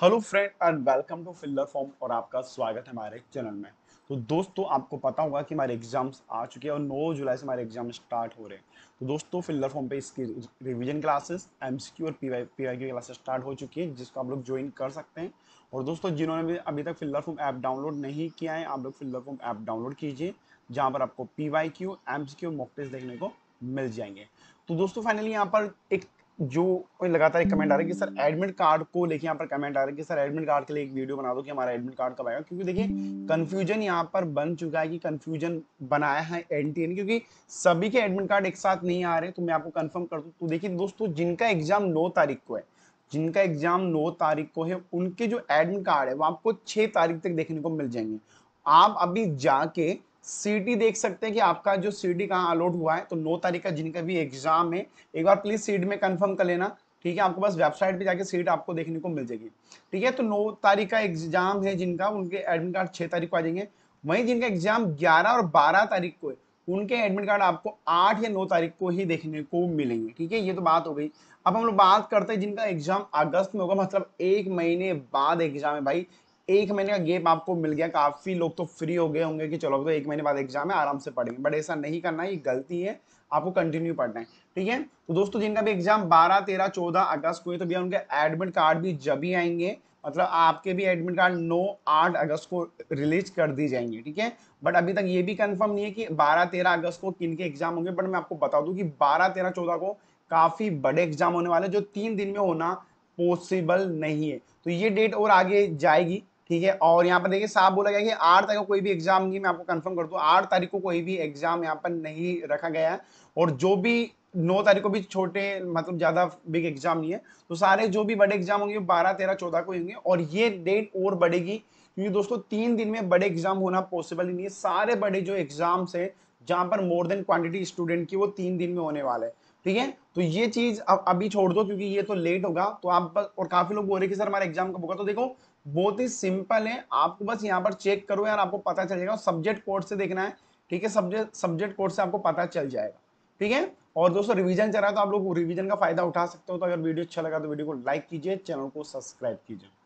Hello friend and welcome to filler form और आपका स्वागत है हमारे चैनल में तो दोस्तों आपको पता होगा कि हमारे एग्जाम्स आ चुके हैं और 9 जुलाई से हमारे एग्जाम स्टार्ट हो रहे हैं तो दोस्तों फिल्लर फॉर्म पे इसकी रिवीजन क्लासेस एमसीक्यू और पीवाई पीवाईक्यू क्लासेस स्टार्ट हो चुकी है जिसको आप लोग ज्वाइन कर सकते हैं और दोस्तों जिन्होंने भी अभी तक फिल्लर फॉर्म ऐप डाउनलोड नहीं किया है आप लोग फिल्लर फॉर्म ऐप डाउनलोड कीजिए जहाँ पर आपको P Y Q M C Q देखने को मिल जाएंगे तो दोस्तों फाइनली यहाँ पर एक जो लगातार एक कमेंट आ रहा है कि सर एडमिट हम्म। कार्ड को लेके यहाँ पर कमेंट आ रहा है कि सर एडमिट कार्ड के लिए एक वीडियो बना दो कि हमारा एडमिट कार्ड कब आएगा क्योंकि देखिए कंफ्यूजन यहाँ पर बन चुका है कि कंफ्यूजन बनाया है एन टी एन क्योंकि सभी के एडमिट कार्ड एक साथ नहीं आ रहे तो मैं आपको कन्फर्म कर दूँ तो देखिए दोस्तों जिनका एग्जाम नौ तारीख को है जिनका एग्जाम नौ तारीख को है उनके जो एडमिट कार्ड है वो आपको छः तारीख तक देखने को मिल जाएंगे आप अभी जाके सीटी देख सकते हैं कि आपका जो सीटी कहाँ अलॉट हुआ है तो नौ तारीख का जिनका भी एग्जाम है एक बार प्लीज सीट में कंफर्म कर लेना ठीक है आपको बस वेबसाइट पे जाके सीट आपको देखने को मिल जाएगी ठीक है तो नौ तारीख का एग्जाम है जिनका उनके एडमिट कार्ड छह तारीख को आ जाएंगे वहीं जिनका एग्जाम ग्यारह और बारह तारीख को है उनके एडमिट कार्ड आपको आठ या नौ तारीख को ही देखने को मिलेंगे ठीक है ये तो बात हो गई अब हम लोग बात करते हैं जिनका एग्जाम अगस्त में होगा मतलब एक महीने बाद एग्जाम है भाई एक महीने का गेप आपको मिल गया काफ़ी लोग तो फ्री हो गए होंगे कि चलो तो एक महीने बाद एग्जाम है आराम से पढ़ेंगे बट ऐसा नहीं करना है ये गलती है आपको कंटिन्यू पढ़ना है ठीक है तो दोस्तों जिनका भी एग्जाम 12, 13, 14 अगस्त को है तो भैया उनके एडमिट कार्ड भी जब ही आएंगे मतलब आपके भी एडमिट कार्ड 9, 8 अगस्त को रिलीज कर दी जाएंगे ठीक है बट अभी तक ये भी कंफर्म नहीं है कि 12, 13 अगस्त को किन के एग्जाम होंगे बट मैं आपको बता दूं कि बारह तेरह चौदह को काफ़ी बड़े एग्जाम होने वाले जो तीन दिन में होना पॉसिबल नहीं है तो ये डेट और आगे जाएगी ठीक है और यहाँ पर देखिए साफ बोला गया कि आठ तारीख को कोई भी एग्जाम नहीं मैं आपको कंफर्म कर दू आठ तारीख को कोई भी एग्जाम यहाँ पर नहीं रखा गया है और जो भी नौ तारीख को भी छोटे मतलब ज़्यादा बिग एग्जाम नहीं है तो सारे जो भी बड़े एग्जाम होंगे बारह तेरह चौदह को होंगे और ये डेट और बढ़ेगी क्योंकि दोस्तों तीन दिन में बड़े एग्जाम होना पॉसिबल ही नहीं है सारे बड़े जो एग्जाम्स है जहाँ पर मोर देन क्वांटिटी स्टूडेंट की वो तीन दिन में होने वाले हैं ठीक है तो ये चीज अब अभी छोड़ दो क्योंकि ये तो लेट होगा तो आप और काफी लोग बोल रहे कि सर हमारे एग्जाम कब होगा तो देखो बहुत ही सिंपल है आपको बस यहाँ पर चेक करो यार आपको पता चल जाएगा सब्जेक्ट कोड से देखना है ठीक है सब्जेक्ट सब्जेक्ट कोड से आपको पता चल जाएगा ठीक है और दोस्तों रिवीजन चल रहा है तो आप लोग रिवीजन का फायदा उठा सकते हो तो अगर वीडियो अच्छा लगा तो वीडियो को लाइक कीजिए चैनल को सब्सक्राइब कीजिए